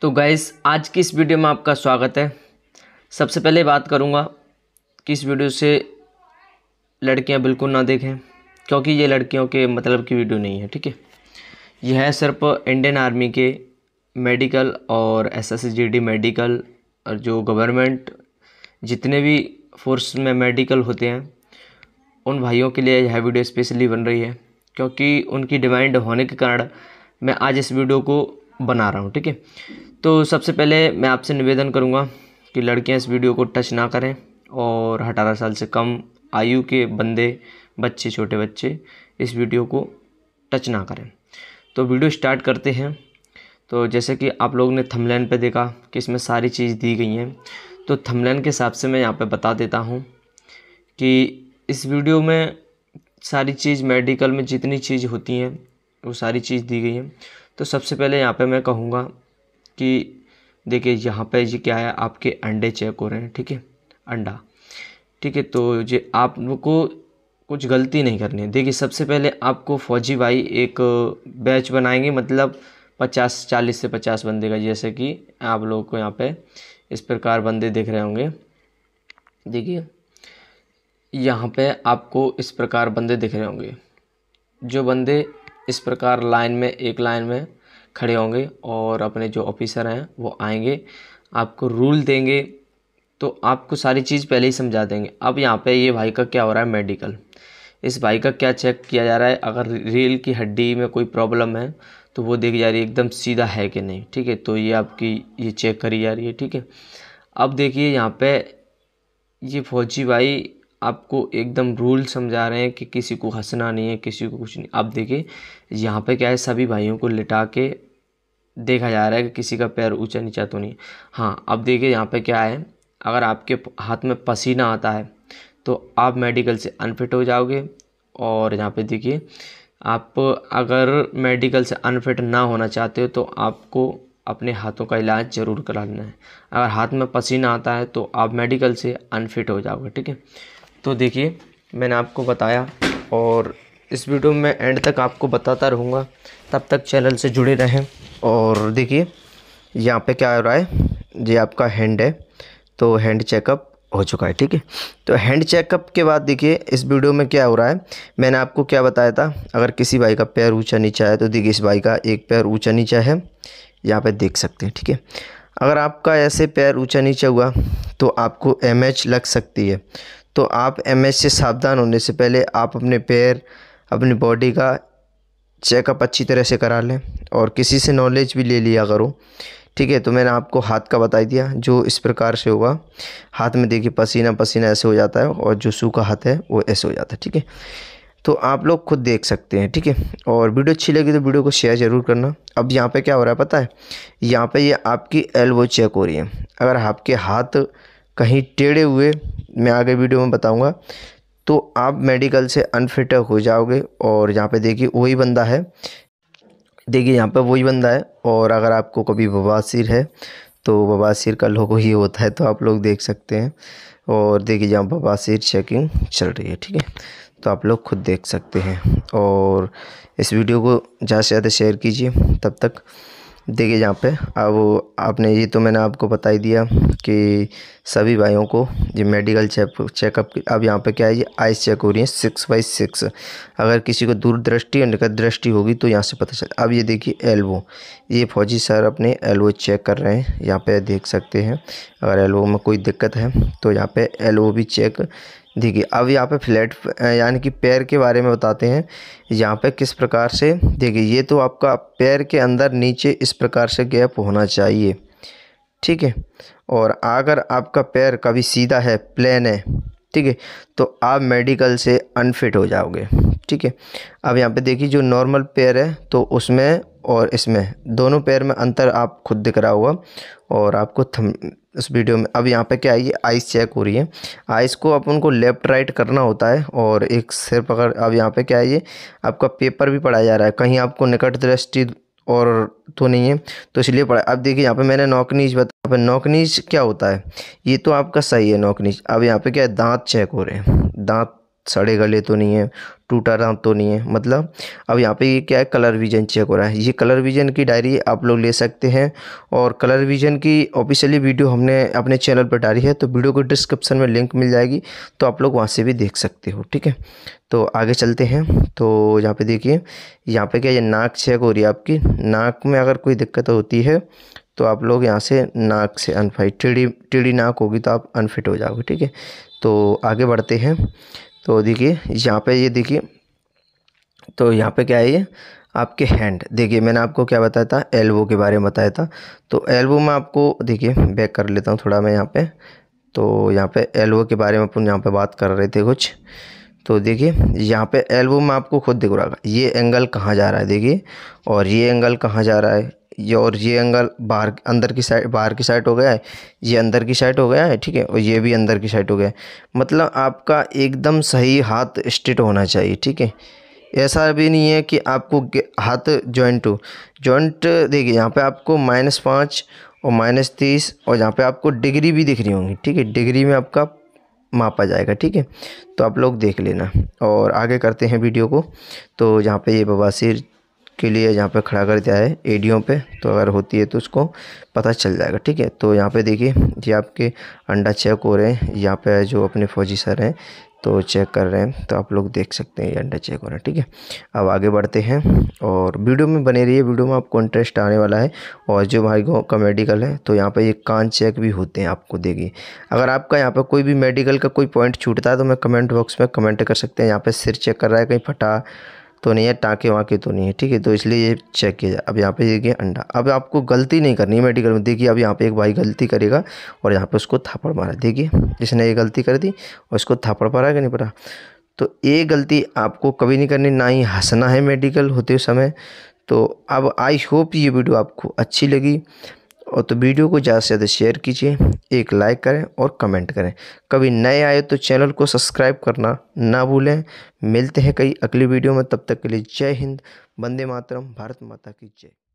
तो गाइस आज की इस वीडियो में आपका स्वागत है सबसे पहले बात करूँगा कि इस वीडियो से लड़कियाँ बिल्कुल ना देखें क्योंकि ये लड़कियों के मतलब की वीडियो नहीं है ठीक है यह है सिर्फ इंडियन आर्मी के मेडिकल और एस एस मेडिकल और जो गवर्नमेंट जितने भी फोर्स में मेडिकल होते हैं उन भाइयों के लिए यह वीडियो स्पेशली बन रही है क्योंकि उनकी डिमांड होने के कारण मैं आज इस वीडियो को बना रहा हूँ ठीक है तो सबसे पहले मैं आपसे निवेदन करूँगा कि लड़कियाँ इस वीडियो को टच ना करें और अठारह साल से कम आयु के बंदे बच्चे छोटे बच्चे इस वीडियो को टच ना करें तो वीडियो स्टार्ट करते हैं तो जैसे कि आप लोगों ने थमलैन पे देखा कि इसमें सारी चीज़ दी गई हैं तो थमलैन के हिसाब से मैं यहाँ पे बता देता हूँ कि इस वीडियो में सारी चीज़ मेडिकल में जितनी चीज़ होती हैं वो सारी चीज़ दी गई हैं तो सबसे पहले यहाँ पे मैं कहूँगा कि देखिए यहाँ पे ये क्या है आपके अंडे चेक हो रहे हैं ठीक है अंडा ठीक है तो ये आपको कुछ गलती नहीं करनी है देखिए सबसे पहले आपको फौजी भाई एक बैच बनाएंगे मतलब पचास चालीस से पचास बंदे का जैसे कि आप लोगों को यहाँ पे इस प्रकार बंदे दिख रहे होंगे देखिए यहाँ पे आपको इस प्रकार बंदे दिख रहे होंगे जो बंदे इस प्रकार लाइन में एक लाइन में खड़े होंगे और अपने जो ऑफिसर हैं वो आएंगे आपको रूल देंगे तो आपको सारी चीज़ पहले ही समझा देंगे अब यहाँ पे ये भाई का क्या हो रहा है मेडिकल इस भाई का क्या चेक किया जा रहा है अगर रील की हड्डी में कोई प्रॉब्लम है तो वो देखी जा रही है एकदम सीधा है कि नहीं ठीक है तो ये आपकी ये चेक करी जा रही है ठीक है अब देखिए यहाँ पर ये फौजी भाई आपको एकदम रूल समझा रहे हैं कि किसी को हंसना नहीं है किसी को कुछ नहीं आप देखिए यहाँ पे क्या है सभी भाइयों को लिटा के देखा जा रहा है कि किसी का पैर ऊंचा नीचा तो नहीं हाँ अब देखिए यहाँ पे क्या है अगर आपके हाथ में पसीना आता है तो आप मेडिकल से अनफिट हो जाओगे और यहाँ पे देखिए आप अगर मेडिकल से अनफिट ना होना चाहते हो तो आपको अपने हाथों का इलाज ज़रूर लेना है अगर हाथ में पसीना आता है तो आप मेडिकल से अनफिट हो जाओगे ठीक है तो देखिए मैंने आपको बताया और इस वीडियो में एंड तक आपको बताता रहूँगा तब तक चैनल से जुड़े रहें और देखिए यहाँ पे क्या हो रहा है ये आपका हैंड है तो हैंड चेकअप हो चुका है ठीक है तो हैंड चेकअप के बाद देखिए इस वीडियो में क्या हो रहा है मैंने आपको क्या बताया था अगर किसी भाई का पैर ऊंचा नीचा है तो देखिए इस भाई का एक पैर ऊंचा नीचा है यहाँ पे देख सकते हैं ठीक है अगर आपका ऐसे पैर ऊंचा नीचा हुआ तो आपको एम लग सकती है तो आप एम से सावधान होने से पहले आप अपने पैर अपनी बॉडी का चेकअप अच्छी तरह से करा लें और किसी से नॉलेज भी ले लिया करो ठीक है तो मैंने आपको हाथ का बता दिया जो इस प्रकार से होगा हाथ में देखिए पसीना पसीना ऐसे हो जाता है और जो सूखा हाथ है वो ऐसे हो जाता है ठीक है तो आप लोग खुद देख सकते हैं ठीक है और वीडियो अच्छी लगी तो वीडियो को शेयर ज़रूर करना अब यहाँ पे क्या हो रहा है पता है यहाँ पे ये यह आपकी एल्बो चेक हो रही है अगर आपके हाथ कहीं टेढ़े हुए मैं आगे वीडियो में बताऊंगा तो आप मेडिकल से अनफिट हो जाओगे और यहाँ पे देखिए वही बंदा है देखिए यहाँ पे वही बंदा है और अगर आपको कभी बवासीर है तो बवासीर का लोगो ही होता है तो आप लोग देख सकते हैं और देखिए यहाँ बवासीर चेकिंग चल रही है ठीक है तो आप लोग खुद देख सकते हैं और इस वीडियो को ज़्यादा से ज़्यादा शेयर कीजिए तब तक देखिए यहाँ पे अब आपने ये तो मैंने आपको बता ही दिया कि सभी भाइयों को ये मेडिकल चेक चेकअप अब यहाँ पे क्या है ये आइस चेक हो रही है सिक्स बाई सिक्स अगर किसी को दूरदृष्टि या निकट दृष्टि होगी तो यहाँ से पता चल अब ये देखिए एल्बो ये फौजी सर अपने एल्बो चेक कर रहे हैं यहाँ पे देख सकते हैं अगर एल्बो में कोई दिक्कत है तो यहाँ पर एल्बो भी चेक देखिए अब यहाँ पे फ्लैट यानी कि पैर के बारे में बताते हैं यहाँ पे किस प्रकार से देखिए ये तो आपका पैर के अंदर नीचे इस प्रकार से गैप होना चाहिए ठीक है और अगर आपका पैर कभी सीधा है प्लेन है ठीक है तो आप मेडिकल से अनफिट हो जाओगे ठीक है अब यहाँ पे देखिए जो नॉर्मल पैर है तो उसमें और इसमें दोनों पैर में अंतर आप खुद दिख रहा होगा और आपको थम इस वीडियो में अब यहाँ पे क्या है आइस चेक हो रही है आइस को आप उनको लेफ़्ट राइट करना होता है और एक सिर पकड़ अब यहाँ पे क्या है आपका पेपर भी पढ़ाया जा रहा है कहीं आपको निकट दृष्टि और तो नहीं है तो इसलिए पढ़ा अब देखिए यहाँ पे मैंने नौकनीज बता नौकनीज क्या होता है ये तो आपका सही है नौकनीज अब यहाँ पे क्या है दांत चेक हो रहे हैं दांत सड़े गले तो नहीं है टूटा रहा तो नहीं है मतलब अब यहाँ पे ये क्या है कलर विजन चेक हो रहा है ये कलर विजन की डायरी आप लोग ले सकते हैं और कलर विजन की ऑफिशियली वीडियो हमने अपने चैनल पर डाली है तो वीडियो को डिस्क्रिप्शन में लिंक मिल जाएगी तो आप लोग वहाँ से भी देख सकते हो ठीक है तो आगे चलते हैं तो यहाँ पर देखिए यहाँ पर क्या ये नाक चेक हो रही है आपकी नाक में अगर कोई दिक्कत होती है तो आप लोग यहाँ से नाक से अनफाइट टेढ़ी टेढ़ी नाक होगी तो आप अनफिट हो जाओगे ठीक है तो आगे बढ़ते हैं तो देखिए यहाँ पे ये देखिए तो यहाँ पे क्या है ये आपके हैंड देखिए मैंने आपको क्या बताया था एल्बो के बारे में बताया था तो एल्बो में आपको देखिए बैक कर लेता हूँ थोड़ा मैं यहाँ पे तो यहाँ पे एल्बो के बारे में अपन यहाँ पे बात कर रहे थे कुछ तो देखिए यहाँ पे एल्बो में आपको खुद दिख रहा है ये एंगल कहाँ जा रहा है देखिए और ये एंगल कहाँ जा रहा है ये और ये एंगल बाहर अंदर की साइड बाहर की साइड हो गया है ये अंदर की साइड हो गया है ठीक है और ये भी अंदर की साइड हो गया है मतलब आपका एकदम सही हाथ स्ट्रेट होना चाहिए ठीक है ऐसा भी नहीं है कि आपको हाथ जॉइंट हो जॉइंट देखिए यहाँ पे आपको माइनस पाँच और माइनस तीस और यहाँ पे आपको डिग्री भी दिख रही होंगी ठीक है डिग्री में आपका मापा जाएगा ठीक है तो आप लोग देख लेना और आगे करते हैं वीडियो को तो यहाँ पे ये बवासीर के लिए यहाँ पे खड़ा कर दिया है एडियों पे तो अगर होती है तो उसको पता चल जाएगा ठीक है तो यहाँ पे देखिए ये आपके अंडा चेक हो रहे हैं यहाँ पे जो अपने फौजी सर हैं तो चेक कर रहे हैं तो आप लोग देख सकते हैं ये अंडा चेक हो रहा है ठीक है अब आगे बढ़ते हैं और वीडियो में बने रहिए वीडियो में आपको इंटरेस्ट आने वाला है और जो भाई को का मेडिकल है तो यहाँ पे ये कान चेक भी होते हैं आपको देखिए अगर आपका यहाँ पे कोई भी मेडिकल का कोई पॉइंट छूटता है तो मैं कमेंट बॉक्स में कमेंट कर सकते हैं यहाँ पर सिर चेक कर रहा है कहीं फटा तो नहीं है टाँके वाँके तो नहीं है ठीक है तो इसलिए ये चेक किया जाए अब यहाँ पे देखिए अंडा अब आपको गलती नहीं करनी है मेडिकल में देखिए अब यहाँ पे एक भाई गलती करेगा और यहाँ पे उसको थापड़ मारा देखिए जिसने ये गलती कर दी और उसको थापड़ पड़ा कि नहीं पड़ा तो ये गलती आपको कभी नहीं करनी ना ही हंसना है मेडिकल होते समय तो अब आई होप ये वीडियो आपको अच्छी लगी और तो वीडियो को ज़्यादा से ज़्यादा शेयर कीजिए एक लाइक करें और कमेंट करें कभी नए आए तो चैनल को सब्सक्राइब करना ना भूलें मिलते हैं कई अगली वीडियो में तब तक के लिए जय हिंद वंदे मातरम भारत माता की जय